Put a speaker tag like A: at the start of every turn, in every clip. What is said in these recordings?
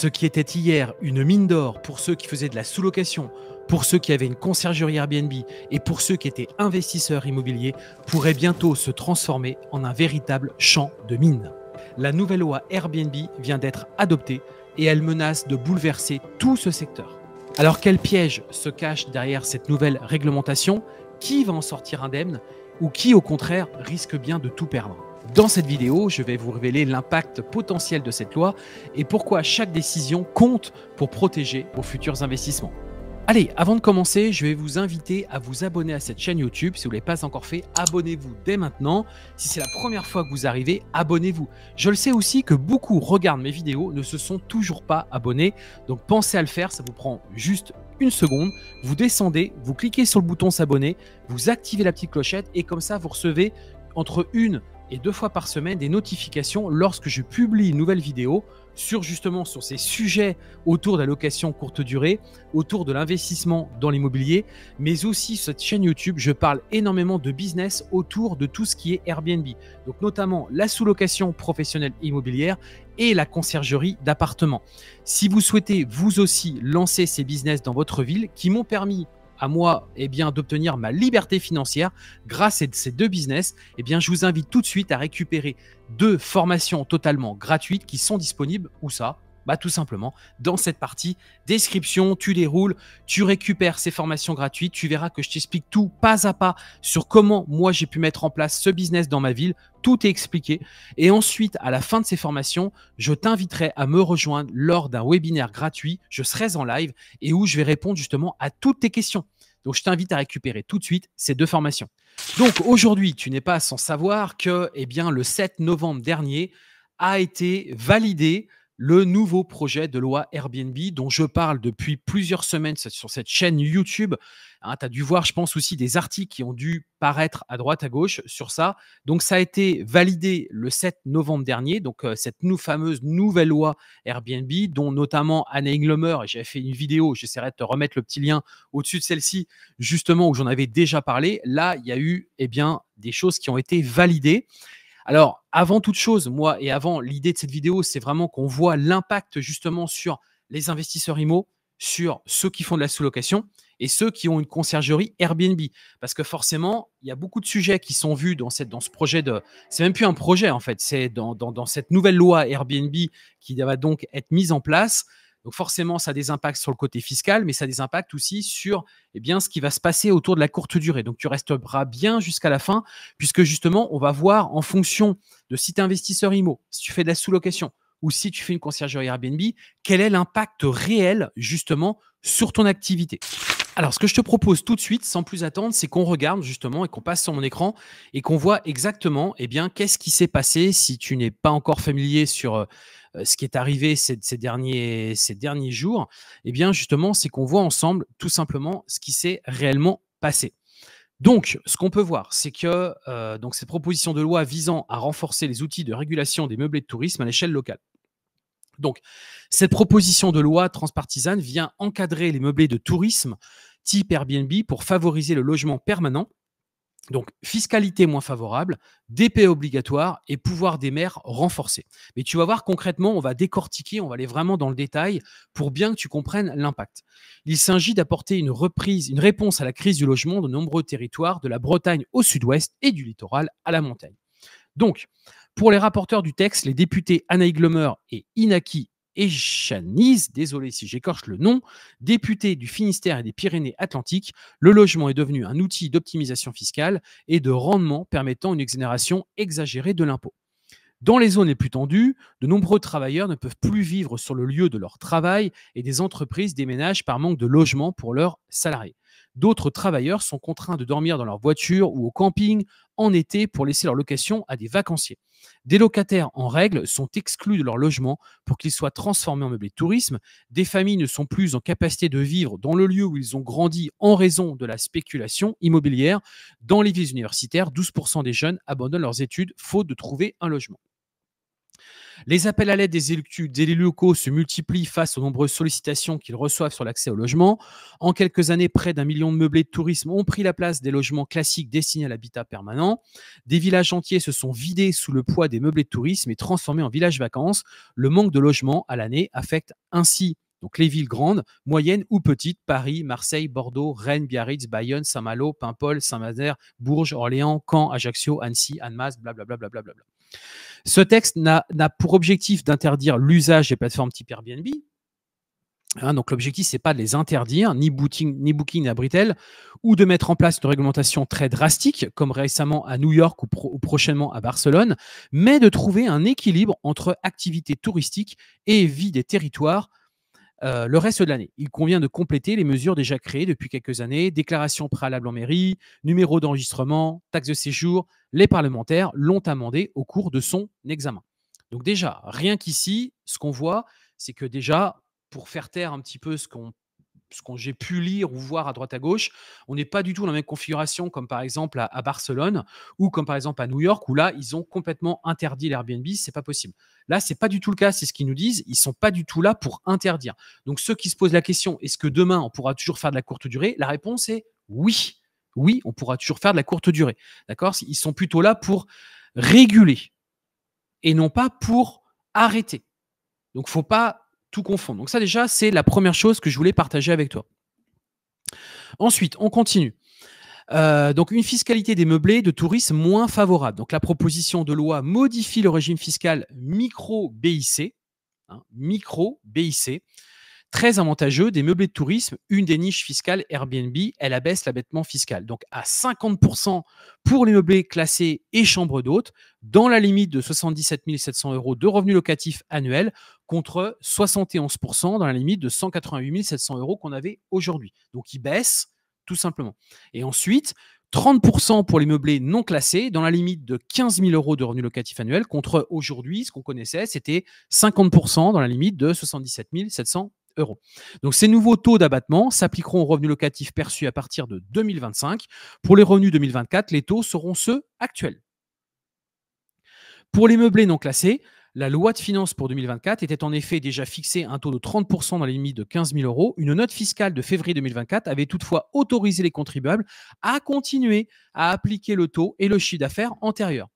A: Ce qui était hier une mine d'or pour ceux qui faisaient de la sous-location, pour ceux qui avaient une conciergerie Airbnb et pour ceux qui étaient investisseurs immobiliers, pourrait bientôt se transformer en un véritable champ de mines. La nouvelle loi Airbnb vient d'être adoptée et elle menace de bouleverser tout ce secteur. Alors quel piège se cache derrière cette nouvelle réglementation Qui va en sortir indemne ou qui au contraire risque bien de tout perdre dans cette vidéo, je vais vous révéler l'impact potentiel de cette loi et pourquoi chaque décision compte pour protéger vos futurs investissements. Allez, avant de commencer, je vais vous inviter à vous abonner à cette chaîne YouTube. Si vous ne l'avez pas encore fait, abonnez-vous dès maintenant. Si c'est la première fois que vous arrivez, abonnez-vous. Je le sais aussi que beaucoup regardent mes vidéos, ne se sont toujours pas abonnés. Donc pensez à le faire, ça vous prend juste une seconde. Vous descendez, vous cliquez sur le bouton s'abonner, vous activez la petite clochette et comme ça, vous recevez entre une et deux fois par semaine des notifications lorsque je publie une nouvelle vidéo sur justement sur ces sujets autour de la location courte durée, autour de l'investissement dans l'immobilier, mais aussi sur cette chaîne YouTube, je parle énormément de business autour de tout ce qui est Airbnb. Donc notamment la sous-location professionnelle immobilière et la conciergerie d'appartements. Si vous souhaitez vous aussi lancer ces business dans votre ville qui m'ont permis à moi et eh bien, d'obtenir ma liberté financière grâce à ces deux business, et eh bien, je vous invite tout de suite à récupérer deux formations totalement gratuites qui sont disponibles, où ça bah, tout simplement dans cette partie description, tu déroules, tu récupères ces formations gratuites, tu verras que je t'explique tout pas à pas sur comment moi j'ai pu mettre en place ce business dans ma ville, tout est expliqué et ensuite à la fin de ces formations, je t'inviterai à me rejoindre lors d'un webinaire gratuit, je serai en live et où je vais répondre justement à toutes tes questions. Donc, je t'invite à récupérer tout de suite ces deux formations. Donc, aujourd'hui, tu n'es pas sans savoir que eh bien, le 7 novembre dernier a été validé le nouveau projet de loi Airbnb dont je parle depuis plusieurs semaines sur cette chaîne YouTube. Hein, tu as dû voir, je pense, aussi des articles qui ont dû paraître à droite, à gauche sur ça. Donc, ça a été validé le 7 novembre dernier, donc euh, cette fameuse nouvelle loi Airbnb, dont notamment Anna Inglomer, et j'avais fait une vidéo, j'essaierai de te remettre le petit lien au-dessus de celle-ci, justement, où j'en avais déjà parlé. Là, il y a eu eh bien, des choses qui ont été validées. Alors, avant toute chose, moi et avant l'idée de cette vidéo, c'est vraiment qu'on voit l'impact justement sur les investisseurs IMO, sur ceux qui font de la sous-location et ceux qui ont une conciergerie Airbnb. Parce que forcément, il y a beaucoup de sujets qui sont vus dans, cette, dans ce projet de... C'est même plus un projet en fait, c'est dans cette nouvelle loi Airbnb qui va donc être mise en place. Donc forcément, ça a des impacts sur le côté fiscal, mais ça a des impacts aussi sur eh bien, ce qui va se passer autour de la courte durée. Donc tu resteras bien jusqu'à la fin, puisque justement, on va voir en fonction de si tu es investisseur IMO, si tu fais de la sous-location ou si tu fais une conciergerie Airbnb, quel est l'impact réel justement sur ton activité. Alors, ce que je te propose tout de suite, sans plus attendre, c'est qu'on regarde justement et qu'on passe sur mon écran et qu'on voit exactement eh bien, qu'est-ce qui s'est passé si tu n'es pas encore familier sur euh, euh, ce qui est arrivé ces, derniers, ces derniers jours. Eh bien, justement, c'est qu'on voit ensemble tout simplement ce qui s'est réellement passé. Donc, ce qu'on peut voir, c'est que euh, donc, cette proposition de loi visant à renforcer les outils de régulation des meublés de tourisme à l'échelle locale. Donc, cette proposition de loi transpartisane vient encadrer les meublés de tourisme type Airbnb pour favoriser le logement permanent. Donc, fiscalité moins favorable, DP obligatoire et pouvoir des maires renforcé. Mais tu vas voir concrètement, on va décortiquer, on va aller vraiment dans le détail pour bien que tu comprennes l'impact. Il s'agit d'apporter une reprise, une réponse à la crise du logement de nombreux territoires, de la Bretagne au sud-ouest et du littoral à la montagne. Donc, pour les rapporteurs du texte, les députés Anaï Glomer et Inaki Echaniz, désolé si j'écorche le nom, députés du Finistère et des Pyrénées-Atlantiques, le logement est devenu un outil d'optimisation fiscale et de rendement permettant une exonération exagérée de l'impôt. Dans les zones les plus tendues, de nombreux travailleurs ne peuvent plus vivre sur le lieu de leur travail et des entreprises déménagent par manque de logement pour leurs salariés. D'autres travailleurs sont contraints de dormir dans leur voiture ou au camping, en été pour laisser leur location à des vacanciers. Des locataires en règle sont exclus de leur logement pour qu'ils soient transformés en meublé de tourisme. Des familles ne sont plus en capacité de vivre dans le lieu où ils ont grandi en raison de la spéculation immobilière. Dans les villes universitaires, 12% des jeunes abandonnent leurs études faute de trouver un logement. Les appels à l'aide des élus, locaux se multiplient face aux nombreuses sollicitations qu'ils reçoivent sur l'accès au logement. En quelques années, près d'un million de meublés de tourisme ont pris la place des logements classiques destinés à l'habitat permanent. Des villages entiers se sont vidés sous le poids des meublés de tourisme et transformés en villages vacances. Le manque de logements à l'année affecte ainsi donc les villes grandes, moyennes ou petites, Paris, Marseille, Bordeaux, Rennes, Biarritz, Bayonne, Saint-Malo, Paimpol, saint mazère Bourges, Orléans, Caen, Ajaccio, Annecy, Annemasse, blablabla. Ce texte n'a pour objectif d'interdire l'usage des plateformes type Airbnb. Hein, donc l'objectif, ce n'est pas de les interdire, ni, ni Booking, à Abritel, ou de mettre en place une réglementation très drastique, comme récemment à New York ou, ou prochainement à Barcelone, mais de trouver un équilibre entre activité touristique et vie des territoires euh, le reste de l'année. Il convient de compléter les mesures déjà créées depuis quelques années, déclaration préalable en mairie, numéro d'enregistrement, taxe de séjour. Les parlementaires l'ont amendé au cours de son examen. Donc déjà, rien qu'ici, ce qu'on voit, c'est que déjà, pour faire taire un petit peu ce qu'on ce que j'ai pu lire ou voir à droite à gauche, on n'est pas du tout dans la même configuration comme par exemple à, Barcelone ou comme par exemple à New York où là ils ont complètement interdit l'Airbnb, c'est pas possible. Là c'est pas du tout le cas, c'est ce qu'ils nous disent, ils sont pas du tout là pour interdire. Donc ceux qui se posent la question est-ce que demain on pourra toujours faire de la courte durée, la réponse est oui. Oui, on pourra toujours faire de la courte durée. D'accord Ils sont plutôt là pour réguler et non pas pour arrêter. Donc faut pas tout confondre. Donc ça déjà, c'est la première chose que je voulais partager avec toi. Ensuite, on continue. Euh, donc une fiscalité des meublés de tourisme moins favorable. Donc la proposition de loi modifie le régime fiscal micro-BIC, hein, micro-BIC, très avantageux des meublés de tourisme, une des niches fiscales Airbnb, elle abaisse l'abattement fiscal. Donc à 50% pour les meublés classés et chambres d'hôtes, dans la limite de 77 700 euros de revenus locatifs annuels contre 71% dans la limite de 188 700 euros qu'on avait aujourd'hui. Donc, ils baissent tout simplement. Et ensuite, 30% pour les meublés non classés, dans la limite de 15 000 euros de revenus locatifs annuels, contre aujourd'hui, ce qu'on connaissait, c'était 50% dans la limite de 77 700 euros. Donc ces nouveaux taux d'abattement s'appliqueront aux revenus locatifs perçus à partir de 2025. Pour les revenus 2024, les taux seront ceux actuels. Pour les meublés non classés, la loi de finances pour 2024 était en effet déjà fixée un taux de 30% dans les limites de 15 000 euros. Une note fiscale de février 2024 avait toutefois autorisé les contribuables à continuer à appliquer le taux et le chiffre d'affaires antérieur.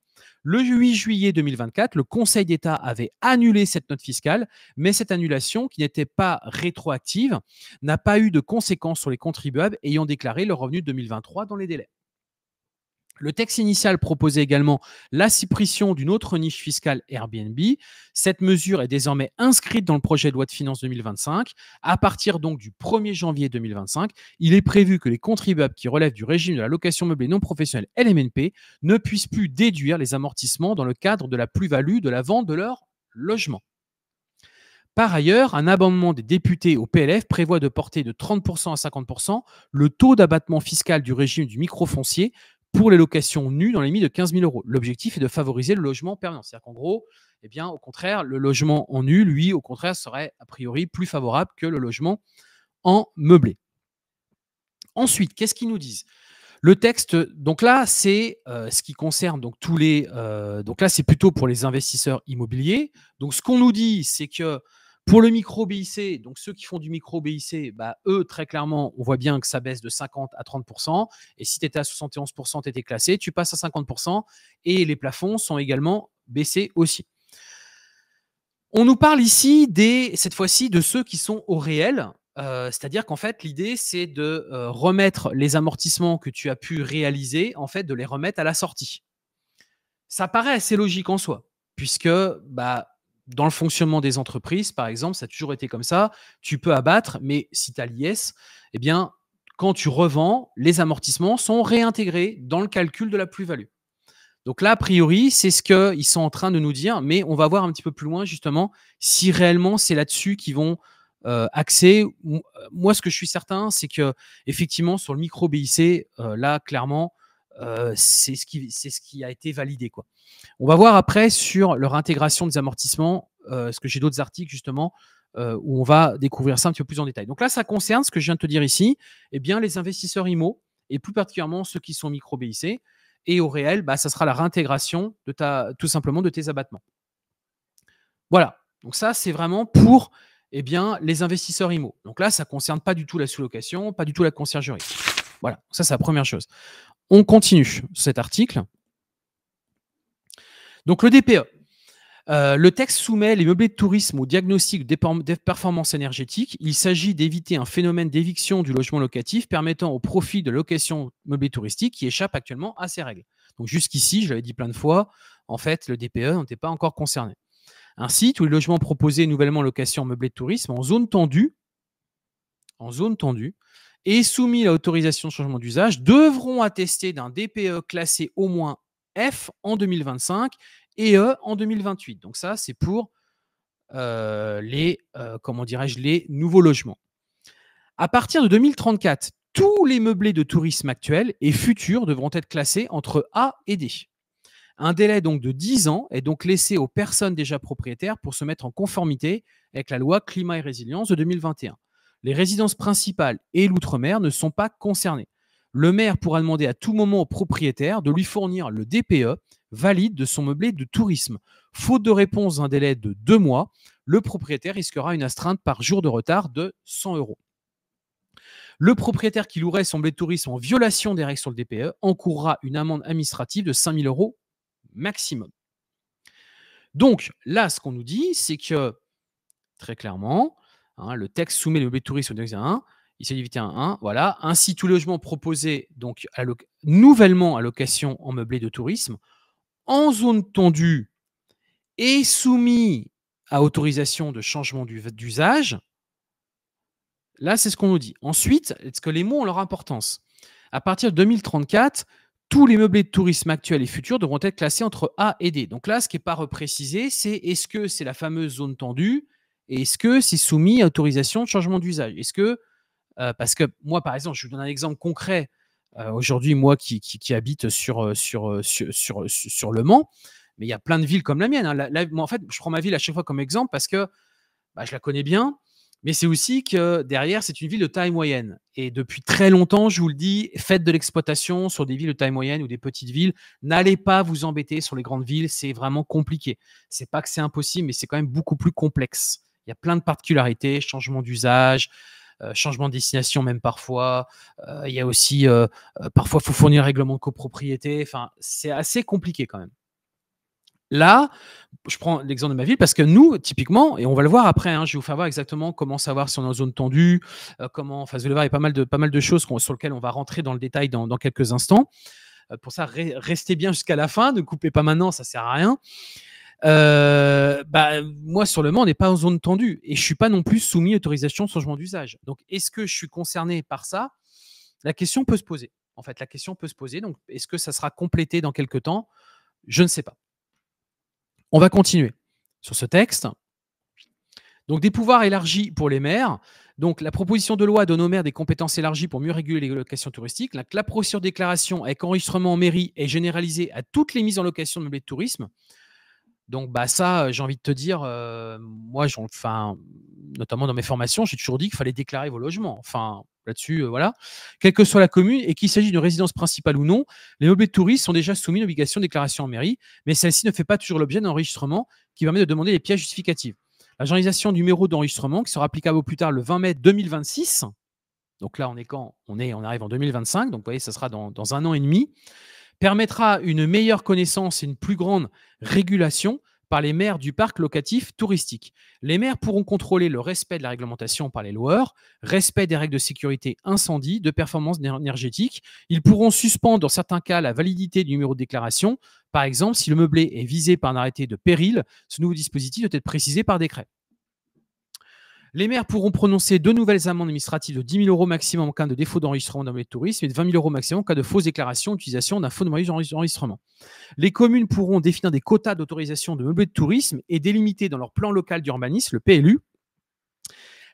A: Le 8 juillet 2024, le Conseil d'État avait annulé cette note fiscale, mais cette annulation, qui n'était pas rétroactive, n'a pas eu de conséquences sur les contribuables ayant déclaré leurs revenus 2023 dans les délais. Le texte initial proposait également la suppression d'une autre niche fiscale Airbnb. Cette mesure est désormais inscrite dans le projet de loi de finances 2025. À partir donc du 1er janvier 2025, il est prévu que les contribuables qui relèvent du régime de la location meublée non professionnelle LMNP ne puissent plus déduire les amortissements dans le cadre de la plus-value de la vente de leur logement. Par ailleurs, un amendement des députés au PLF prévoit de porter de 30% à 50% le taux d'abattement fiscal du régime du microfoncier pour les locations nues dans les limites de 15 000 euros. L'objectif est de favoriser le logement permanent. C'est-à-dire qu'en gros, eh bien, au contraire, le logement en nu, lui, au contraire, serait a priori plus favorable que le logement en meublé. Ensuite, qu'est-ce qu'ils nous disent le texte, donc là, c'est euh, ce qui concerne donc tous les. Euh, donc là, c'est plutôt pour les investisseurs immobiliers. Donc ce qu'on nous dit, c'est que pour le micro BIC, donc ceux qui font du micro BIC, bah, eux, très clairement, on voit bien que ça baisse de 50 à 30 Et si tu étais à 71 tu étais classé, tu passes à 50 et les plafonds sont également baissés aussi. On nous parle ici, des, cette fois-ci, de ceux qui sont au réel. Euh, c'est-à-dire qu'en fait, l'idée, c'est de euh, remettre les amortissements que tu as pu réaliser, en fait, de les remettre à la sortie. Ça paraît assez logique en soi, puisque bah, dans le fonctionnement des entreprises, par exemple, ça a toujours été comme ça. Tu peux abattre, mais si tu as l'IS, eh bien, quand tu revends, les amortissements sont réintégrés dans le calcul de la plus-value. Donc là, a priori, c'est ce qu'ils sont en train de nous dire, mais on va voir un petit peu plus loin, justement, si réellement c'est là-dessus qu'ils vont euh, axer. Euh, moi, ce que je suis certain, c'est que, effectivement, sur le micro BIC, euh, là, clairement, euh, c'est ce, qui, ce qui a été validé. Quoi. On va voir après sur leur intégration des amortissements, parce euh, que j'ai d'autres articles justement euh, où on va découvrir ça un petit peu plus en détail. Donc là, ça concerne ce que je viens de te dire ici, eh bien, les investisseurs IMO, et plus particulièrement ceux qui sont micro-BIC. Et au réel, bah, ça sera la réintégration de ta, tout simplement de tes abattements. Voilà. Donc ça, c'est vraiment pour eh bien, les investisseurs IMO. Donc là, ça ne concerne pas du tout la sous-location, pas du tout la conciergerie. Voilà, ça c'est la première chose. On continue cet article. Donc le DPE. Euh, le texte soumet les meublés de tourisme au diagnostic des performances énergétiques. Il s'agit d'éviter un phénomène d'éviction du logement locatif permettant au profit de location meublée touristique qui échappe actuellement à ces règles. Donc jusqu'ici, je l'avais dit plein de fois, en fait, le DPE n'était pas encore concerné. Ainsi, tous les logements proposés nouvellement location meublée de tourisme en zone tendue, en zone tendue, et soumis à autorisation de changement d'usage devront attester d'un DPE classé au moins F en 2025 et E en 2028. Donc ça, c'est pour euh, les, euh, comment dirais-je, les nouveaux logements. À partir de 2034, tous les meublés de tourisme actuels et futurs devront être classés entre A et D. Un délai donc de 10 ans est donc laissé aux personnes déjà propriétaires pour se mettre en conformité avec la loi climat et résilience de 2021 les résidences principales et l'outre-mer ne sont pas concernées. Le maire pourra demander à tout moment au propriétaire de lui fournir le DPE valide de son meublé de tourisme. Faute de réponse d'un délai de deux mois, le propriétaire risquera une astreinte par jour de retard de 100 euros. Le propriétaire qui louerait son meublé de tourisme en violation des règles sur le DPE encourra une amende administrative de 000 euros maximum. Donc là, ce qu'on nous dit, c'est que, très clairement, Hein, le texte soumet le meublé de tourisme au 1. Il s'est d'éviter à 1. Voilà. Ainsi, tout logement proposé donc nouvellement à location en meublé de tourisme en zone tendue et soumis à autorisation de changement d'usage. Là, c'est ce qu'on nous dit. Ensuite, est-ce que les mots ont leur importance À partir de 2034, tous les meublés de tourisme actuels et futurs devront être classés entre A et D. Donc là, ce qui n'est pas reprécisé, c'est est-ce que c'est la fameuse zone tendue est-ce que c'est soumis à autorisation de changement d'usage Est-ce que, euh, parce que moi, par exemple, je vous donne un exemple concret. Euh, aujourd'hui, moi qui, habite euh, sur, sur, sur, sur, Le Mans, mais il y a plein de villes comme la mienne. Hein. moi, en fait, je prends ma ville à chaque fois comme exemple parce que bah, je la connais bien, mais c'est aussi que derrière, c'est une ville de taille moyenne. Et depuis très longtemps, je vous le dis, faites de l'exploitation sur des villes de taille moyenne ou des petites villes. N'allez pas vous embêter sur les grandes villes, c'est vraiment compliqué. C'est pas que c'est impossible, mais c'est quand même beaucoup plus complexe. Il y a plein de particularités, changement d'usage, euh, changement de destination même parfois. Euh, il y a aussi, euh, parfois, il faut fournir un règlement de copropriété. Enfin, c'est assez compliqué quand même. Là, je prends l'exemple de ma ville parce que nous, typiquement, et on va le voir après, hein, je vais vous faire voir exactement comment savoir si on est en zone tendue, comment, enfin, vous allez voir, il y a pas mal de, pas mal de choses sur lesquelles on va rentrer dans le détail dans, quelques instants. pour ça, restez bien jusqu'à la fin, ne coupez pas maintenant, ça sert à rien. Euh, bah, moi sur le Mans, on n'est pas en zone tendue et je suis pas non plus soumis à l'autorisation de changement d'usage. Donc, est-ce que je suis concerné par ça La question peut se poser. En fait, la question peut se poser. Donc, est-ce que ça sera complété dans quelques temps Je ne sais pas. On va continuer sur ce texte. Donc, des pouvoirs élargis pour les maires. Donc, la proposition de loi donne aux maires des compétences élargies pour mieux réguler les locations touristiques. La, la procédure déclaration avec enregistrement en mairie est généralisée à toutes les mises en location de meublés de tourisme. Donc bah ça, j'ai envie de te dire, moi, enfin, notamment dans mes formations, j'ai toujours dit qu'il fallait déclarer vos logements. Enfin, là-dessus, voilà. Quelle que soit la commune et qu'il s'agisse d'une résidence principale ou non, les meubles de touristes sont déjà soumis à une obligation de déclaration en mairie, mais celle-ci ne fait pas toujours l'objet d'un enregistrement qui permet de demander les pièces justificatives. la généralisation du numéro d'enregistrement qui sera applicable au plus tard le 20 mai 2026. Donc là, on est quand on, est, on arrive en 2025, donc vous voyez, ça sera dans, dans un an et demi permettra une meilleure connaissance et une plus grande régulation par les maires du parc locatif touristique. Les maires pourront contrôler le respect de la réglementation par les loueurs, respect des règles de sécurité incendie, de performance énergétique. Ils pourront suspendre dans certains cas la validité du numéro de déclaration. Par exemple, si le meublé est visé par un arrêté de péril, ce nouveau dispositif doit être précisé par décret. Les maires pourront prononcer deux nouvelles amendes administratives de 10 000 euros maximum en cas de défaut d'enregistrement d'un de tourisme et de 20 000 euros maximum en cas de fausse déclaration d'utilisation d'un faux d'enregistrement. Les communes pourront définir des quotas d'autorisation de meubles de tourisme et délimiter dans leur plan local d'urbanisme, le PLU,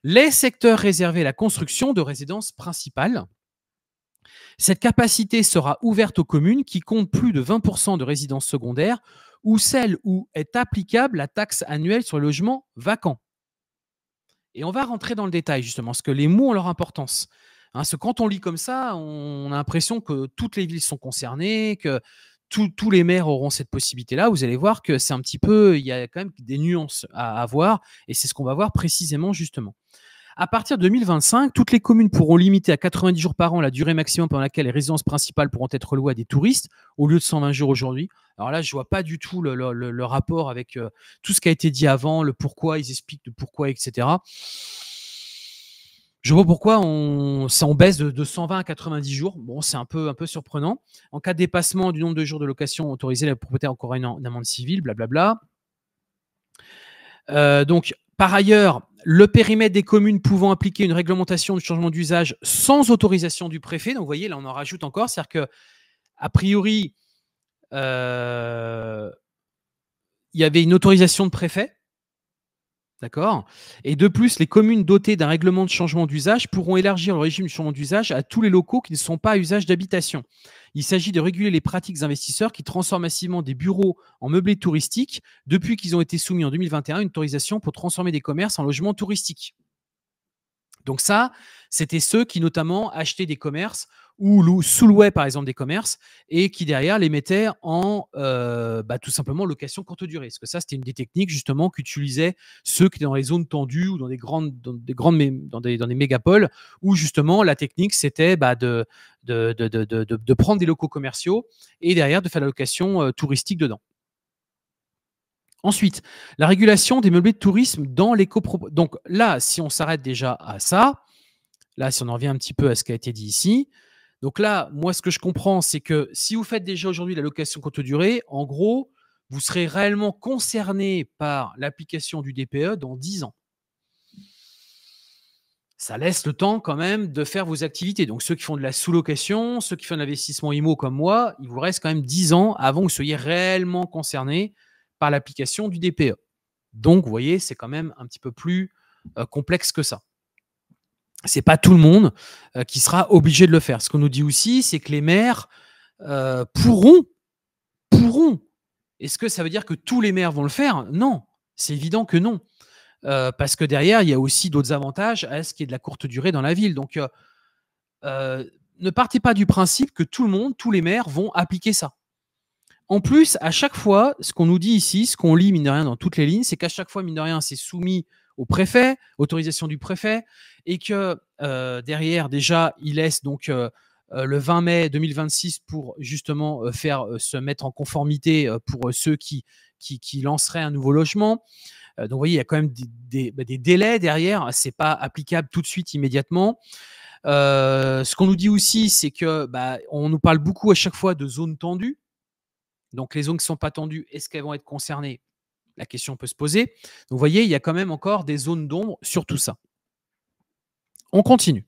A: les secteurs réservés à la construction de résidences principales. Cette capacité sera ouverte aux communes qui comptent plus de 20% de résidences secondaires ou celles où est applicable la taxe annuelle sur le logement vacant. Et on va rentrer dans le détail, justement, parce que les mots ont leur importance. Hein. parce que quand on lit comme ça, on a l'impression que toutes les villes sont concernées, que tous les maires auront cette possibilité-là. Vous allez voir que c'est un petit peu, il y a quand même des nuances à avoir, et c'est ce qu'on va voir précisément, justement. À partir de 2025, toutes les communes pourront limiter à 90 jours par an la durée maximum pendant laquelle les résidences principales pourront être louées à des touristes, au lieu de 120 jours aujourd'hui. Alors là, je ne vois pas du tout le, rapport avec euh, tout ce qui a été dit avant, le pourquoi, ils expliquent le pourquoi, etc. Je vois pourquoi on, ça, en baisse de, 120 à 90 jours. Bon, c'est un peu, un peu surprenant. En cas de dépassement du nombre de jours de location autorisé, la propriétaire encore une, amende civile, blablabla. Euh, donc, par ailleurs, le périmètre des communes pouvant appliquer une réglementation de changement d'usage sans autorisation du préfet. Donc, vous voyez, là, on en rajoute encore. C'est-à-dire que, a priori, euh, il y avait une autorisation de préfet. D'accord Et de plus, les communes dotées d'un règlement de changement d'usage pourront élargir le régime de changement d'usage à tous les locaux qui ne sont pas à usage d'habitation. Il s'agit de réguler les pratiques investisseurs qui transforment massivement des bureaux en meublés touristiques depuis qu'ils ont été soumis en 2021 à une autorisation pour transformer des commerces en logements touristiques. Donc ça, c'était ceux qui notamment achetaient des commerces ou sous-louaient par exemple des commerces et qui derrière les mettaient en euh, bah, tout simplement location courte durée. Parce que ça, c'était une des techniques justement qu'utilisaient ceux qui étaient dans les zones tendues ou dans des grandes, des grandes, dans dans des mégapoles où justement la technique c'était bah, de, de, prendre des locaux commerciaux et derrière de faire la location euh, touristique dedans. Ensuite, la régulation des meublés de tourisme dans l'éco-propos. Donc là, si on s'arrête déjà à ça, là, si on en revient un petit peu à ce qui a été dit ici, donc là, moi, ce que je comprends, c'est que si vous faites déjà aujourd'hui la location courte durée, en gros, vous serez réellement concerné par l'application du DPE dans 10 ans. Ça laisse le temps quand même de faire vos activités. Donc ceux qui font de la sous-location, ceux qui font de l'investissement IMO comme moi, il vous reste quand même 10 ans avant que vous soyez réellement concerné par l'application du DPE. Donc vous voyez, c'est quand même un petit peu plus euh, complexe que ça c'est pas tout le monde euh, qui sera obligé de le faire. Ce qu'on nous dit aussi, c'est que les maires euh, pourront, pourront. Est-ce que ça veut dire que tous les maires vont le faire Non, c'est évident que non. Euh, parce que derrière, il y a aussi d'autres avantages à ce qui est de la courte durée dans la ville. Donc, ne partez pas du principe que tout le monde, tous les maires vont appliquer ça. En plus, à chaque fois, ce qu'on nous dit ici, ce qu'on lit, mine de rien, dans toutes les lignes, c'est qu'à chaque fois, mine de rien, c'est soumis au préfet, autorisation du préfet, et que euh, derrière, déjà, il laisse donc euh, euh, le 20 mai 2026 pour justement faire se mettre en conformité pour ceux qui, qui, lanceraient un nouveau logement. donc, vous voyez, il y a quand même des, bah, délais derrière. Ce n'est pas applicable tout de suite, immédiatement. ce qu'on nous dit aussi, c'est que bah, on nous parle beaucoup à chaque fois de zones tendues. Donc les zones qui ne sont pas tendues, est-ce qu'elles vont être concernées La question peut se poser. Donc vous voyez, il y a quand même encore des zones d'ombre sur tout ça. On continue.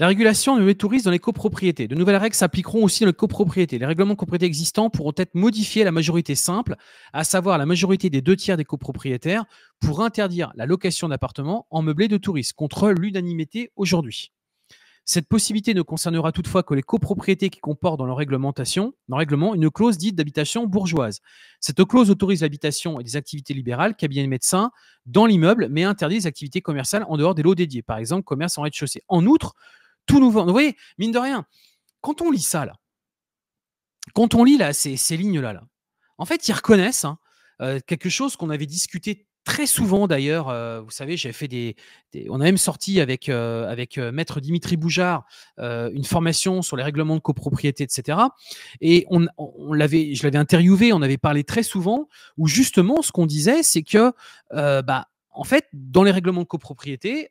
A: La régulation du touristes dans les copropriétés. De nouvelles règles s'appliqueront aussi dans les copropriétés. Les règlements de existants pourront être modifiés à la majorité simple, à savoir la majorité des deux tiers des copropriétaires, pour interdire la location d'appartements en meublé de touristes. contre l'unanimité aujourd'hui. Cette possibilité ne concernera toutefois que les copropriétés qui comportent dans leur réglementation, dans règlement, une clause dite d'habitation bourgeoise. Cette clause autorise l'habitation et des activités libérales, cabinet de médecins, dans l'immeuble, mais interdit les activités commerciales en dehors des lots dédiés, par exemple commerce en rez-de-chaussée. En outre, tout nouveau. Vous voyez, mine de rien, quand on lit ça là, quand on lit là, ces, lignes là, là, en fait, ils reconnaissent hein, euh, quelque chose qu'on avait discuté très souvent d'ailleurs, euh, vous savez, j'ai fait des, On a même sorti avec, euh, avec euh, Maître Dimitri Boujard une formation sur les règlements de copropriété, etc. Et on, l'avait, je l'avais interviewé, on avait parlé très souvent, où justement ce qu'on disait, c'est que bah, en fait, dans les règlements de copropriété,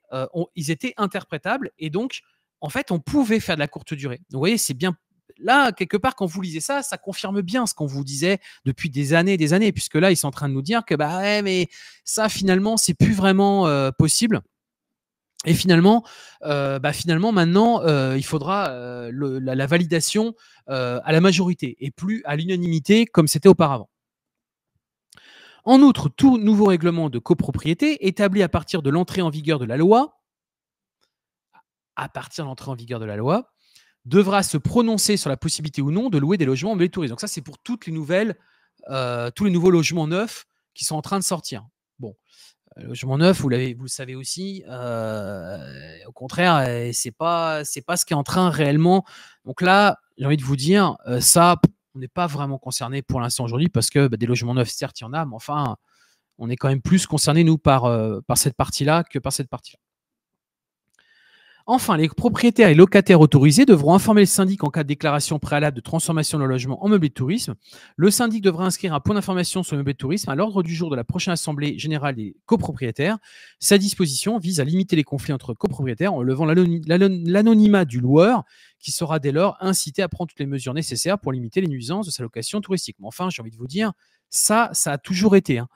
A: ils étaient interprétables et donc en fait, on pouvait faire de la courte durée. vous voyez, c'est bien là, quelque part, quand vous lisez ça, ça confirme bien ce qu'on vous disait depuis des années et des années, puisque là, ils sont en train de nous dire que, bah mais ça, finalement, c'est plus vraiment euh, possible. Et finalement, euh, bah, finalement maintenant, euh, il faudra la, validation à la majorité et plus à l'unanimité comme c'était auparavant. En outre, tout nouveau règlement de copropriété établi à partir de l'entrée en vigueur de la loi, à partir de l'entrée en vigueur de la loi, devra se prononcer sur la possibilité ou non de louer des logements en milieu tourisme. Donc ça, c'est pour toutes les nouvelles, euh, tous les nouveaux logements neufs qui sont en train de sortir. Bon, euh, logement neuf, vous, vous le savez aussi, euh, au contraire, c'est pas pas ce qui est en train réellement. Donc là, j'ai envie de vous dire, ça, on n'est pas vraiment concerné pour l'instant aujourd'hui parce que bah, des logements neufs, certes, il y en a, mais enfin, on est quand même plus concerné nous par, par cette partie-là que par cette partie-là. Enfin, les propriétaires et locataires autorisés devront informer le syndic en cas de déclaration préalable de transformation de logement en meublé de tourisme. Le syndic devra inscrire un point d'information sur le meublé de tourisme à l'ordre du jour de la prochaine assemblée générale des copropriétaires. Sa disposition vise à limiter les conflits entre copropriétaires en levant l'anonymat du loueur qui sera dès lors incité à prendre toutes les mesures nécessaires pour limiter les nuisances de sa location touristique. Mais enfin, j'ai envie de vous dire, ça, ça a toujours été. Hein.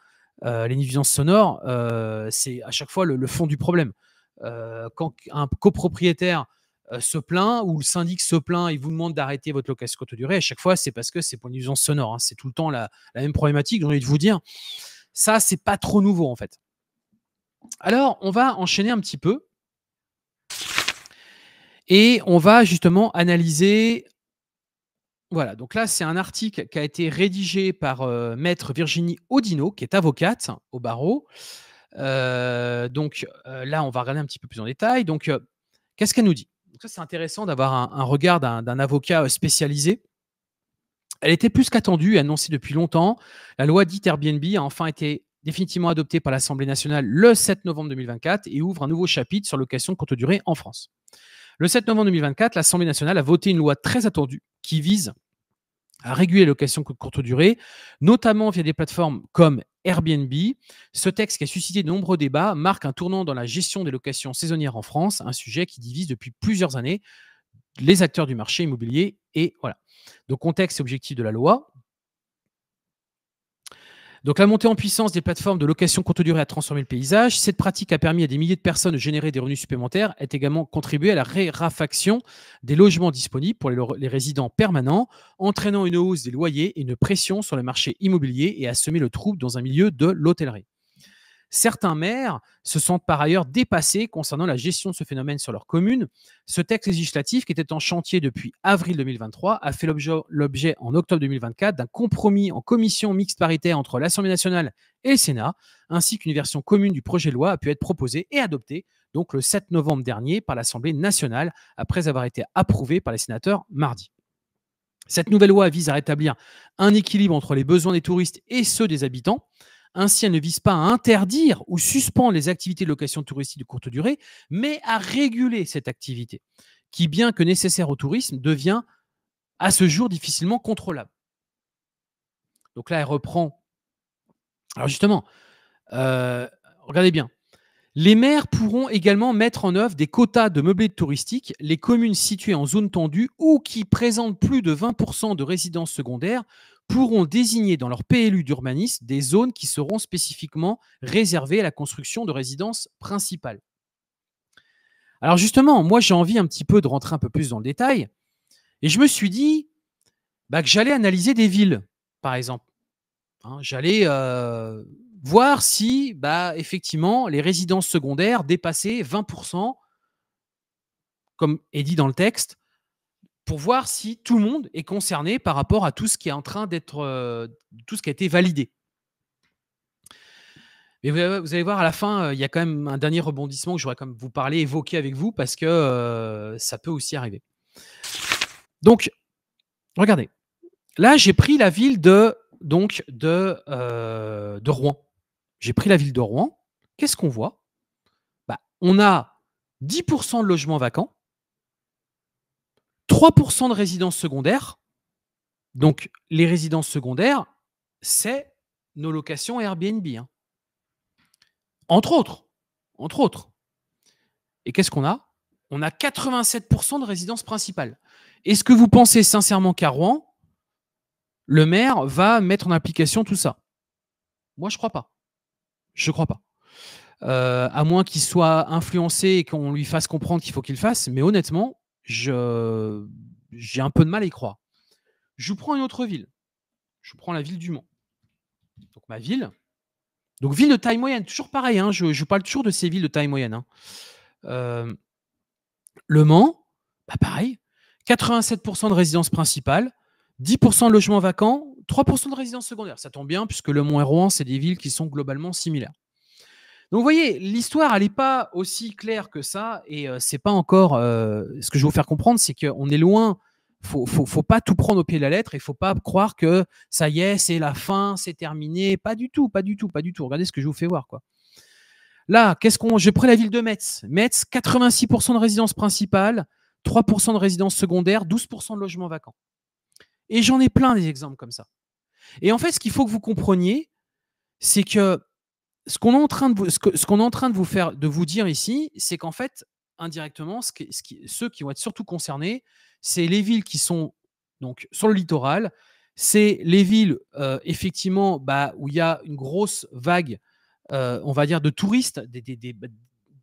A: Euh, les nuisances sonores, euh, c'est à chaque fois le fond du problème. Euh, quand un copropriétaire euh, se plaint ou le syndic se plaint et vous demande d'arrêter votre location courte durée, à chaque fois, c'est parce que c'est pour une vision sonore. Hein. C'est tout le temps la, même problématique. J'ai envie de vous dire, ça, c'est pas trop nouveau en fait. Alors, on va enchaîner un petit peu et on va justement analyser. Voilà, donc là, c'est un article qui a été rédigé par euh, maître Virginie Odino, qui est avocate au barreau. Euh, donc euh, là, on va regarder un petit peu plus en détail. Donc, euh, qu'est-ce qu'elle nous dit ça, c'est intéressant d'avoir un, regard d'un avocat spécialisé. Elle était plus qu'attendue annoncée depuis longtemps. La loi dite Airbnb a enfin été définitivement adoptée par l'Assemblée nationale le 7 novembre 2024 et ouvre un nouveau chapitre sur location courte durée en France. Le 7 novembre 2024, l'Assemblée nationale a voté une loi très attendue qui vise à réguler les de courte durée, notamment via des plateformes comme Airbnb. Ce texte qui a suscité de nombreux débats marque un tournant dans la gestion des locations saisonnières en France, un sujet qui divise depuis plusieurs années les acteurs du marché immobilier et voilà. Donc contexte et objectif de la loi, donc la montée en puissance des plateformes de location courte durée a transformé le paysage. Cette pratique a permis à des milliers de personnes de générer des revenus supplémentaires, est également contribué à la raréfaction des logements disponibles pour les, les résidents permanents, entraînant une hausse des loyers et une pression sur le marché immobilier et a semé le trouble dans un milieu de l'hôtellerie. Certains maires se sentent par ailleurs dépassés concernant la gestion de ce phénomène sur leur commune. Ce texte législatif, qui était en chantier depuis avril 2023, a fait l'objet en octobre 2024 d'un compromis en commission mixte paritaire entre l'Assemblée nationale et le Sénat, ainsi qu'une version commune du projet de loi a pu être proposée et adoptée donc le 7 novembre dernier par l'Assemblée nationale, après avoir été approuvée par les sénateurs mardi. Cette nouvelle loi vise à rétablir un équilibre entre les besoins des touristes et ceux des habitants. Ainsi, elle ne vise pas à interdire ou suspendre les activités de location touristique de courte durée, mais à réguler cette activité, qui, bien que nécessaire au tourisme, devient à ce jour difficilement contrôlable. Donc là, elle reprend. Alors justement, euh, regardez bien. Les maires pourront également mettre en œuvre des quotas de meublés touristiques. Les communes situées en zone tendue ou qui présentent plus de 20% de résidences secondaires pourront désigner dans leur PLU d'urbanisme des zones qui seront spécifiquement réservées à la construction de résidences principales. Alors justement, moi j'ai envie un petit peu de rentrer un peu plus dans le détail, et je me suis dit bah, que j'allais analyser des villes, par exemple. Hein. j'allais euh, voir si bah, effectivement les résidences secondaires dépassaient 20%, comme est dit dans le texte, pour voir si tout le monde est concerné par rapport à tout ce qui est en train d'être, euh, tout ce qui a été validé. Mais vous, allez voir, à la fin, euh, il y a quand même un dernier rebondissement que j'aurais quand vous parler, évoquer avec vous, parce que euh, ça peut aussi arriver. Donc, regardez. Là, j'ai pris la ville de, donc, de, de Rouen. J'ai pris la ville de Rouen. Qu'est-ce qu'on voit bah, On a 10% de logements vacants 3% de résidences secondaires. Donc, les résidences secondaires, c'est nos locations Airbnb. Hein. Entre autres. Entre autres. Et qu'est-ce qu'on a On a 87% de résidences principales. Est-ce que vous pensez sincèrement qu'à Rouen, le maire va mettre en application tout ça Moi, je crois pas. Je crois pas. Euh, à moins qu'il soit influencé et qu'on lui fasse comprendre qu'il faut qu'il fasse. Mais honnêtement, je, j'ai un peu de mal à y croire. Je vous prends une autre ville. Je vous prends la ville du Mans. Donc ma ville. Donc ville de taille moyenne, toujours pareil. Hein, je, je, parle toujours de ces villes de taille moyenne. Hein. Euh, le Mans, bah, pareil. 87% de résidence principale, 10% de logements vacants, 3% de résidences secondaires. Ça tombe bien puisque Le Mans et Rouen, c'est des villes qui sont globalement similaires. Donc vous voyez, l'histoire, elle n'est pas aussi claire que ça, et euh, c'est pas encore. Euh, ce que je veux vous faire comprendre, c'est qu'on est loin. Faut, ne faut pas tout prendre au pied de la lettre ne faut pas croire que ça y est, c'est la fin, c'est terminé. Pas du tout, pas du tout, pas du tout. Regardez ce que je vous fais voir, quoi. Là, qu'est-ce qu'on. J'ai la ville de Metz. Metz, 86% de résidence principale, 3% de résidence secondaire, 12% de logements vacants. Et j'en ai plein des exemples comme ça. Et en fait, ce qu'il faut que vous compreniez, c'est que ce qu'on est en train de vous, faire, de vous dire ici, c'est qu'en fait, indirectement, ceux qui vont être surtout concernés, c'est les villes qui sont donc sur le littoral, c'est les villes euh, effectivement bah, où il y a une grosse vague, euh, on va dire, de touristes, bah,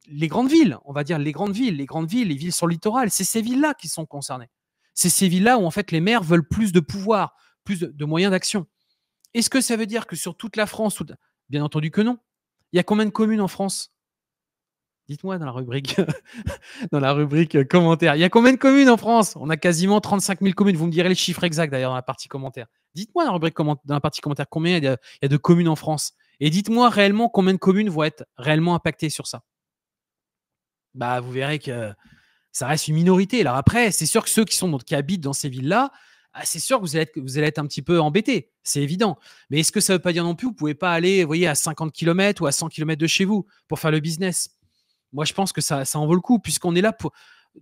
A: les grandes villes, on va dire les grandes villes, les grandes villes, les villes sur le littoral, c'est ces villes-là qui sont concernées. C'est ces villes-là où en fait les maires veulent plus de pouvoir, plus de, moyens d'action. Est-ce que ça veut dire que sur toute la France, bien entendu que non. Il y a combien de communes en France Dites-moi dans la rubrique, dans la rubrique commentaire. Il y a combien de communes en France On a quasiment 35 000 communes. Vous me direz le chiffre exact d'ailleurs dans la partie commentaire. Dites-moi dans la rubrique partie commentaire combien il y, a, de communes en France. Et dites-moi réellement combien de communes vont être réellement impactées sur ça. Bah, vous verrez que ça reste une minorité. Alors après, c'est sûr que ceux qui sont qui habitent dans ces villes-là, ah, c'est sûr que vous allez, être, un petit peu embêté, c'est évident. Mais est-ce que ça ne veut pas dire non plus, vous ne pouvez pas aller voyez, à 50 km ou à 100 km de chez vous pour faire le business Moi, je pense que ça, ça en vaut le coup, puisqu'on est là pour...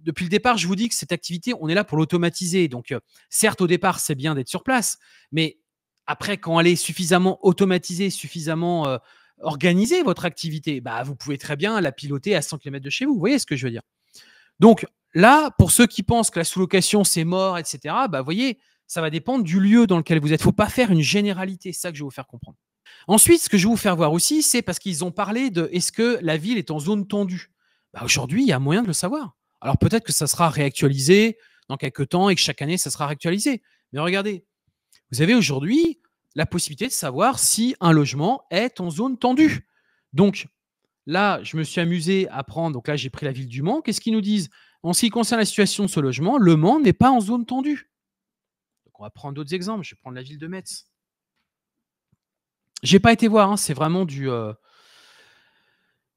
A: Depuis le départ, je vous dis que cette activité, on est là pour l'automatiser. Donc, euh, certes, au départ, c'est bien d'être sur place, mais après, quand elle est suffisamment automatisée, suffisamment euh, organisée, votre activité, bah, vous pouvez très bien la piloter à 100 km de chez vous. Vous voyez ce que je veux dire Donc, Là, pour ceux qui pensent que la sous-location, c'est mort, etc., bah, voyez, ça va dépendre du lieu dans lequel vous êtes. Il ne faut pas faire une généralité, c'est ça que je vais vous faire comprendre. Ensuite, ce que je vais vous faire voir aussi, c'est parce qu'ils ont parlé de est-ce que la ville est en zone tendue bah, Aujourd'hui, il y a moyen de le savoir. Alors peut-être que ça sera réactualisé dans quelques temps et que chaque année, ça sera réactualisé. Mais regardez, vous avez aujourd'hui la possibilité de savoir si un logement est en zone tendue. Donc, Là, je me suis amusé à prendre, donc là, j'ai pris la ville du Mans. Qu'est-ce qu'ils nous disent En ce qui concerne la situation de ce logement, le Mans n'est pas en zone tendue. Donc, on va prendre d'autres exemples. Je vais prendre la ville de Metz. Je n'ai pas été voir, hein. c'est vraiment du. Euh,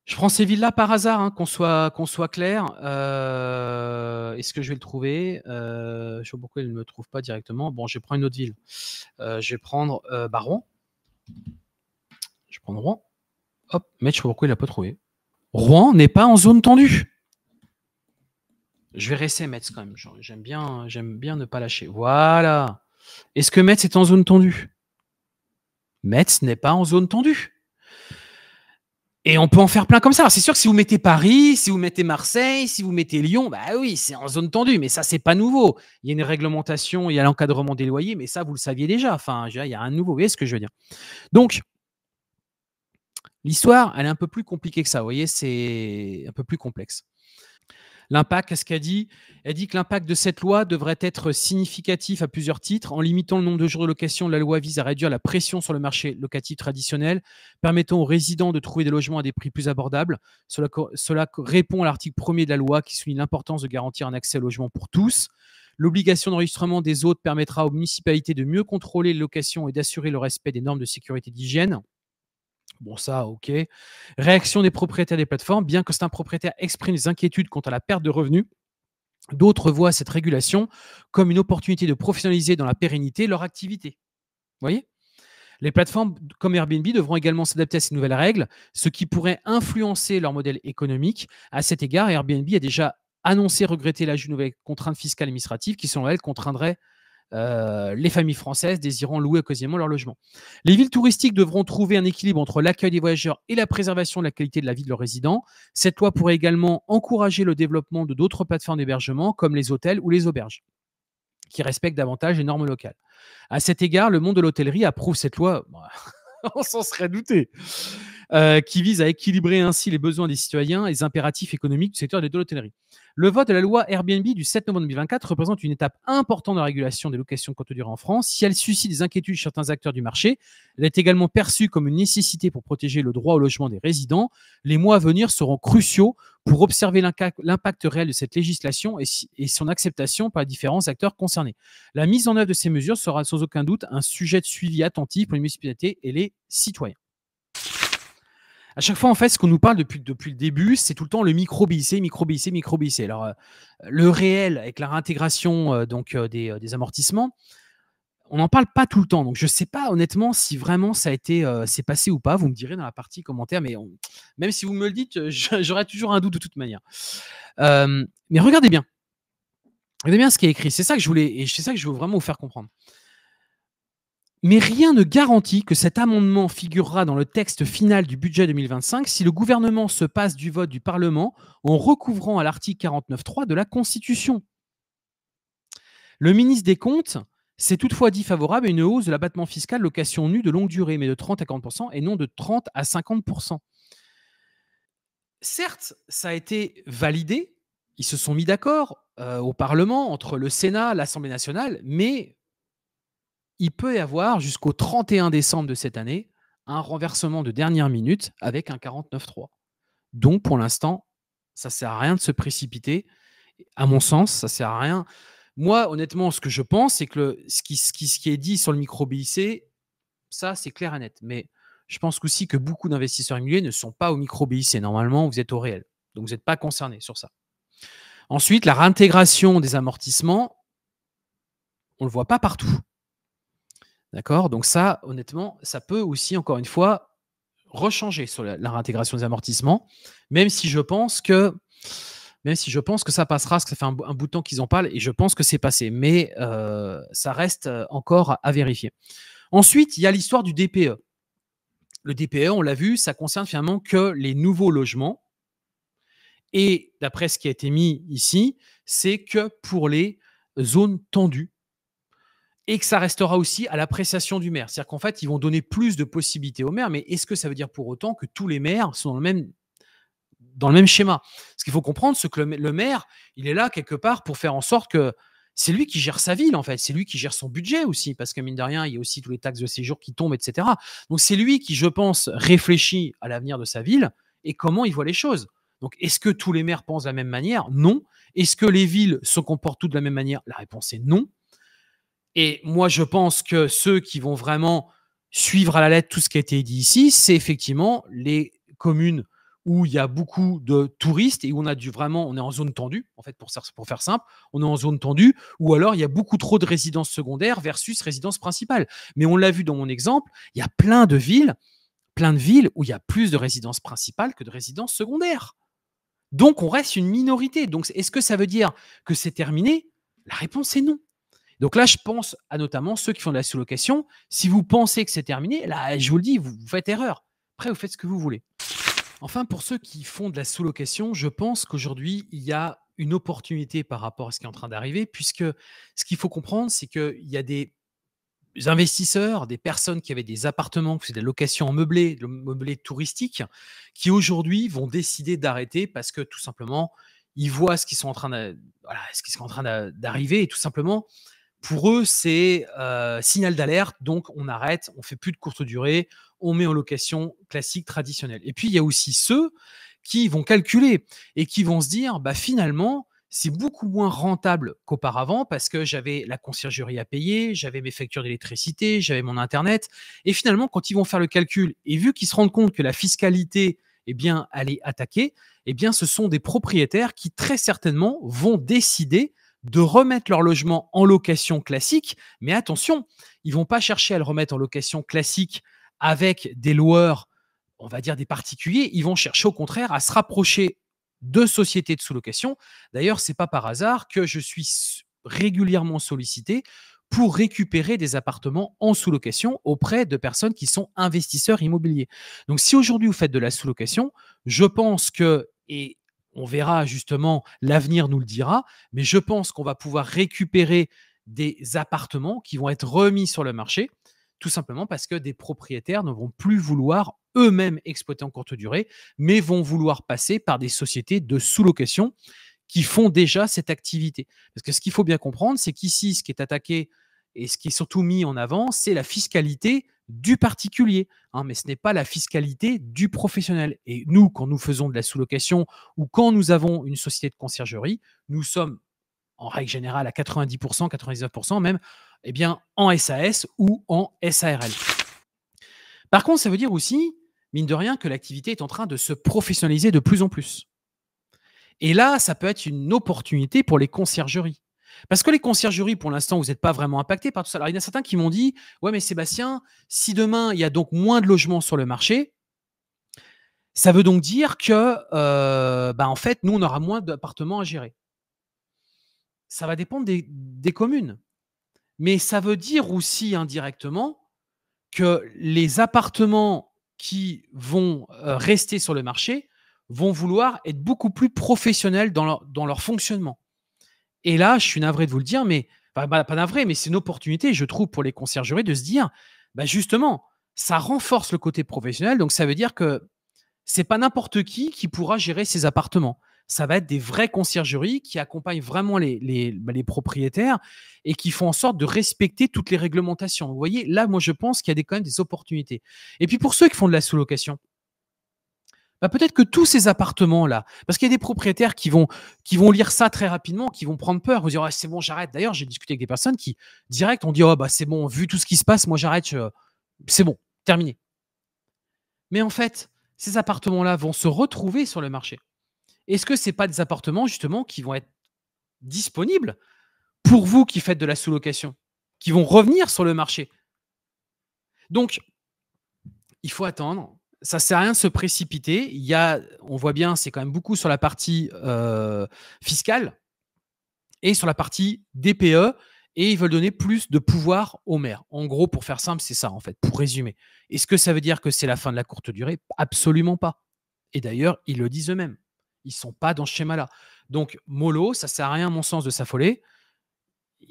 A: je prends ces villes-là par hasard, hein, qu'on soit, soit clair. Euh, est-ce que je vais le trouver euh, Je ne sais pas pourquoi il ne me trouve pas directement. Bon, je prendre une autre ville. je vais prendre Baron. Je prends Rouen. Hop, match pourquoi il n'a pas trouvé. Rouen n'est pas en zone tendue. Je vais rester Metz quand même. J'aime bien, j'aime bien ne pas lâcher. Voilà. Est-ce que Metz est en zone tendue Metz n'est pas en zone tendue. Et on peut en faire plein comme ça. c'est sûr que si vous mettez Paris, si vous mettez Marseille, si vous mettez Lyon, bah oui, c'est en zone tendue, mais ça, c'est pas nouveau. Il y a une réglementation, il y a l'encadrement des loyers, mais ça, vous le saviez déjà. Enfin, il y a un nouveau, vous voyez ce que je veux dire. Donc, L'histoire, elle est un peu plus compliquée que ça. Vous voyez, c'est un peu plus complexe. L'impact, qu'est-ce qu'elle dit Elle dit que l'impact de cette loi devrait être significatif à plusieurs titres. En limitant le nombre de jours de location, la loi vise à réduire la pression sur le marché locatif traditionnel, permettant aux résidents de trouver des logements à des prix plus abordables. Cela, cela répond à l'article 1er de la loi qui souligne l'importance de garantir un accès au logement pour tous. L'obligation d'enregistrement des hôtes permettra aux municipalités de mieux contrôler les locations et d'assurer le respect des normes de sécurité d'hygiène. Bon, ça, ok. Réaction des propriétaires des plateformes. Bien que certains propriétaires expriment des inquiétudes quant à la perte de revenus, d'autres voient cette régulation comme une opportunité de professionnaliser dans la pérennité leur activité. Vous voyez les plateformes comme Airbnb devront également s'adapter à ces nouvelles règles, ce qui pourrait influencer leur modèle économique. À cet égard, Airbnb a déjà annoncé regretter l'ajout de nouvelles contraintes fiscales administratives qui, selon elle, contraindraient euh, les familles françaises désirant louer occasionnellement leur logement. Les villes touristiques devront trouver un équilibre entre l'accueil des voyageurs et la préservation de la qualité de la vie de leurs résidents. Cette loi pourrait également encourager le développement de d'autres plateformes d'hébergement comme les hôtels ou les auberges qui respectent davantage les normes locales. À cet égard, le monde de l'hôtellerie approuve cette loi. on s'en serait douté. Euh, qui vise à équilibrer ainsi les besoins des citoyens et les impératifs économiques du secteur de l'hôtellerie. Le vote de la loi Airbnb du 7 novembre 2024 représente une étape importante de la régulation des locations de courte durée en France. Si elle suscite des inquiétudes chez certains acteurs du marché, elle est également perçue comme une nécessité pour protéger le droit au logement des résidents. Les mois à venir seront cruciaux pour observer l'impact réel de cette législation et son acceptation par les différents acteurs concernés. La mise en œuvre de ces mesures sera sans aucun doute un sujet de suivi attentif pour les municipalités et les citoyens à chaque fois, en fait, ce qu'on nous parle depuis, le début, c'est tout le temps le micro-BIC, micro-BIC, micro-BIC. Alors, euh, le réel avec la réintégration euh, donc, euh, des, amortissements, on n'en parle pas tout le temps. Donc, je ne sais pas honnêtement si vraiment ça a été, passé ou pas. Vous me direz dans la partie commentaire, mais même si vous me le dites, j'aurais toujours un doute de toute manière. mais regardez bien. Regardez bien ce qui est écrit. C'est ça que je voulais, et c'est ça que je veux vraiment vous faire comprendre mais rien ne garantit que cet amendement figurera dans le texte final du budget 2025 si le gouvernement se passe du vote du Parlement en recouvrant à l'article 49.3 de la Constitution. Le ministre des Comptes s'est toutefois dit favorable à une hausse de l'abattement fiscal location nue de longue durée, mais de 30 à 40 et non de 30 à 50 Certes, ça a été validé, ils se sont mis d'accord euh, au Parlement entre le Sénat, l'Assemblée nationale, mais il peut y avoir jusqu'au 31 décembre de cette année un renversement de dernière minute avec un 49-3. Donc pour l'instant, ça sert à rien de se précipiter. À mon sens, ça sert à rien. Moi, honnêtement, ce que je pense, c'est que ce, qui, ce, qui, est dit sur le micro BIC, ça, c'est clair et net. Mais je pense aussi que beaucoup d'investisseurs immobiliers ne sont pas au micro BIC. Normalement, vous êtes au réel. Donc, vous n'êtes pas concerné sur ça. Ensuite, la réintégration des amortissements, on ne le voit pas partout. D'accord Donc ça, honnêtement, ça peut aussi, encore une fois, rechanger sur la, réintégration des amortissements, même si je pense que même si je pense que ça passera, parce que ça fait un, bout de temps qu'ils en parlent, et je pense que c'est passé, mais euh, ça reste euh, encore à, vérifier. Ensuite, il y a l'histoire du DPE. Le DPE, on l'a vu, ça concerne finalement que les nouveaux logements. Et d'après ce qui a été mis ici, c'est que pour les zones tendues, et que ça restera aussi à l'appréciation du maire. C'est-à-dire qu'en fait, ils vont donner plus de possibilités au maire, mais est-ce que ça veut dire pour autant que tous les maires sont dans le même, dans le même schéma Ce qu'il faut comprendre, c'est que le, maire, il est là quelque part pour faire en sorte que c'est lui qui gère sa ville, en fait. C'est lui qui gère son budget aussi, parce que mine de rien, il y a aussi tous les taxes de séjour qui tombent, etc. Donc c'est lui qui, je pense, réfléchit à l'avenir de sa ville et comment il voit les choses. Donc, est-ce que tous les maires pensent de la même manière Non. Est-ce que les villes se comportent toutes de la même manière La réponse est non. Et moi, je pense que ceux qui vont vraiment suivre à la lettre tout ce qui a été dit ici, c'est effectivement les communes où il y a beaucoup de touristes et où on a dû vraiment, on est en zone tendue, en fait, pour, pour faire simple, on est en zone tendue, ou alors il y a beaucoup trop de résidences secondaires versus résidences principales. Mais on l'a vu dans mon exemple, il y a plein de villes, plein de villes où il y a plus de résidences principales que de résidences secondaires. Donc on reste une minorité. Donc est-ce que ça veut dire que c'est terminé La réponse est non. Donc là, je pense à notamment ceux qui font de la sous-location. Si vous pensez que c'est terminé, là, je vous le dis, vous, faites erreur. Après, vous faites ce que vous voulez. Enfin, pour ceux qui font de la sous-location, je pense qu'aujourd'hui, il y a une opportunité par rapport à ce qui est en train d'arriver, puisque ce qu'il faut comprendre, c'est qu'il y a des investisseurs, des personnes qui avaient des appartements, c'est de la location en meublé, le meublé touristique, qui aujourd'hui vont décider d'arrêter parce que tout simplement, ils voient ce qui sont en train d'arriver et tout simplement, pour eux, c'est euh, signal d'alerte, donc on arrête, on fait plus de courte durée, on met en location classique traditionnelle. Et puis il y a aussi ceux qui vont calculer et qui vont se dire, bah finalement, c'est beaucoup moins rentable qu'auparavant parce que j'avais la conciergerie à payer, j'avais mes factures d'électricité, j'avais mon internet. Et finalement, quand ils vont faire le calcul et vu qu'ils se rendent compte que la fiscalité, eh bien, elle attaquer, eh bien, ce sont des propriétaires qui très certainement vont décider de remettre leur logement en location classique. Mais attention, ils vont pas chercher à le remettre en location classique avec des loueurs, on va dire des particuliers. Ils vont chercher au contraire à se rapprocher de sociétés de sous-location. D'ailleurs, c'est pas par hasard que je suis régulièrement sollicité pour récupérer des appartements en sous-location auprès de personnes qui sont investisseurs immobiliers. Donc si aujourd'hui vous faites de la sous-location, je pense que, et on verra justement, l'avenir nous le dira, mais je pense qu'on va pouvoir récupérer des appartements qui vont être remis sur le marché, tout simplement parce que des propriétaires ne vont plus vouloir eux-mêmes exploiter en courte durée, mais vont vouloir passer par des sociétés de sous-location qui font déjà cette activité. Parce que ce qu'il faut bien comprendre, c'est qu'ici, ce qui est attaqué et ce qui est surtout mis en avant, c'est la fiscalité du particulier, hein, mais ce n'est pas la fiscalité du professionnel. Et nous, quand nous faisons de la sous-location ou quand nous avons une société de conciergerie, nous sommes en règle générale à 90%, 99% même, eh bien, en SAS ou en SARL. Par contre, ça veut dire aussi, mine de rien, que l'activité est en train de se professionnaliser de plus en plus. Et là, ça peut être une opportunité pour les conciergeries. Parce que les conciergeries, pour l'instant, vous n'êtes pas vraiment impacté par tout ça. Alors, il y en a certains qui m'ont dit Ouais, mais Sébastien, si demain il y a donc moins de logements sur le marché, ça veut donc dire que, euh, bah, en fait, nous, on aura moins d'appartements à gérer. Ça va dépendre des, communes. Mais ça veut dire aussi indirectement que les appartements qui vont euh, rester sur le marché vont vouloir être beaucoup plus professionnels dans leur fonctionnement. Et là, je suis navré de vous le dire, mais bah, pas navré, mais c'est une opportunité, je trouve, pour les conciergeries de se dire, bah, justement, ça renforce le côté professionnel. Donc, ça veut dire que c'est pas n'importe qui qui pourra gérer ses appartements. Ça va être des vraies conciergeries qui accompagnent vraiment bah, les, propriétaires et qui font en sorte de respecter toutes les réglementations. Vous voyez, là, moi, je pense qu'il y a des, quand même des opportunités. Et puis, pour ceux qui font de la sous-location, bah, peut-être que tous ces appartements-là, parce qu'il y a des propriétaires qui vont, qui vont lire ça très rapidement, qui vont prendre peur, vous dire «Ah, c'est bon, j'arrête. D'ailleurs, j'ai discuté avec des personnes qui, direct, ont dit oh, bah, c'est bon, vu tout ce qui se passe, moi j'arrête, c'est bon, terminé. Mais en fait, ces appartements-là vont se retrouver sur le marché. Est-ce que ce pas des appartements, justement, qui vont être disponibles pour vous qui faites de la sous-location, qui vont revenir sur le marché Donc, il faut attendre ça sert à rien de se précipiter. Il y a, on voit bien, c'est quand même beaucoup sur la partie euh, fiscale et sur la partie DPE. Et ils veulent donner plus de pouvoir aux maires. En gros, pour faire simple, c'est ça, en fait, pour résumer. Est-ce que ça veut dire que c'est la fin de la courte durée Absolument pas. Et d'ailleurs, ils le disent eux-mêmes. Ils ne sont pas dans ce schéma-là. Donc, mollo, ça ne sert à rien, à mon sens, de s'affoler.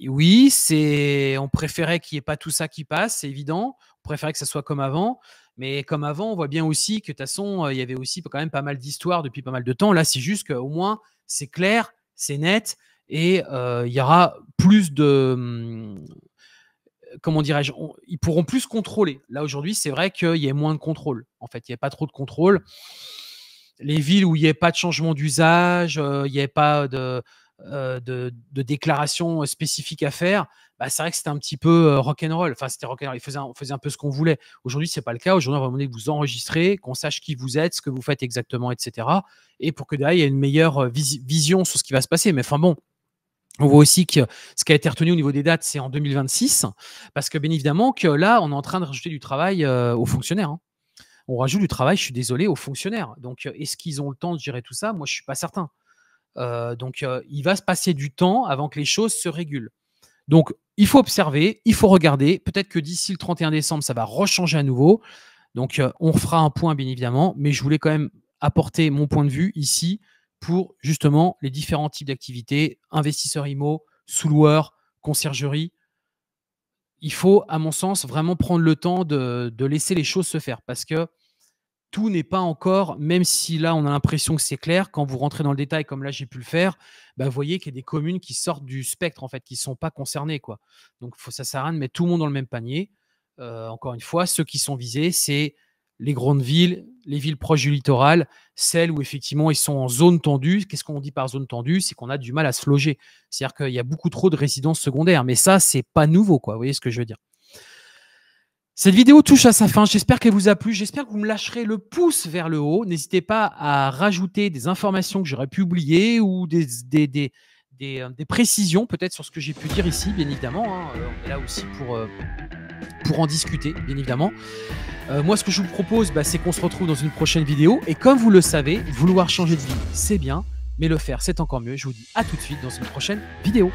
A: Oui, c'est on préférait qu'il n'y ait pas tout ça qui passe, c'est évident. On préférait que ça soit comme avant. Mais comme avant, on voit bien aussi que de toute façon, euh, il y avait aussi quand même pas mal d'histoires depuis pas mal de temps. Là, c'est juste qu'au moins, c'est clair, c'est net, et euh, il y aura plus de... Hum, comment dirais-je Ils pourront plus contrôler. Là, aujourd'hui, c'est vrai qu'il y a moins de contrôle. En fait, il n'y a pas trop de contrôle. Les villes où il n'y a pas de changement d'usage, euh, il n'y a pas de, de déclaration spécifique à faire, bah, c'est vrai que c'était un petit peu rock'n'roll. Enfin, c'était rock'n'roll. Faisait on faisait un peu ce qu'on voulait. Aujourd'hui, c'est pas le cas. Aujourd'hui, on va demander que vous enregistrer, qu'on sache qui vous êtes, ce que vous faites exactement, etc. Et pour que derrière, il y ait une meilleure vision sur ce qui va se passer. Mais enfin bon, on voit aussi que ce qui a été retenu au niveau des dates, c'est en 2026, parce que bien évidemment que là, on est en train de rajouter du travail aux fonctionnaires. Hein. On rajoute du travail, je suis désolé, aux fonctionnaires. Donc, est-ce qu'ils ont le temps de gérer tout ça Moi, je ne suis pas certain. donc, il va se passer du temps avant que les choses se régulent. Donc, il faut observer, il faut regarder. Peut-être que d'ici le 31 décembre, ça va rechanger à nouveau. Donc, euh, on fera un point, bien évidemment, mais je voulais quand même apporter mon point de vue ici pour justement les différents types d'activités, investisseurs IMO, sous-loueurs, conciergerie. Il faut, à mon sens, vraiment prendre le temps de laisser les choses se faire parce que tout n'est pas encore, même si là on a l'impression que c'est clair, quand vous rentrez dans le détail comme là j'ai pu le faire, bah, vous voyez qu'il y a des communes qui sortent du spectre en fait, qui ne sont pas concernées. Quoi. Donc faut, ça sert de mettre tout le monde dans le même panier. Euh, encore une fois, ceux qui sont visés, c'est les grandes villes, les villes proches du littoral, celles où effectivement ils sont en zone tendue. Qu'est-ce qu'on dit par zone tendue C'est qu'on a du mal à se loger. C'est-à-dire qu'il y a beaucoup trop de résidences secondaires. Mais ça, c'est pas nouveau, quoi. Vous voyez ce que je veux dire cette vidéo touche à sa fin. J'espère qu'elle vous a plu. J'espère que vous me lâcherez le pouce vers le haut. N'hésitez pas à rajouter des informations que j'aurais pu oublier ou des, euh, précisions peut-être sur ce que j'ai pu dire ici, bien évidemment. Hein. Euh, on est là aussi pour, euh, pour en discuter, bien évidemment. moi, ce que je vous propose, bah, c'est qu'on se retrouve dans une prochaine vidéo. Et comme vous le savez, vouloir changer de vie, c'est bien, mais le faire, c'est encore mieux. Je vous dis à tout de suite dans une prochaine vidéo.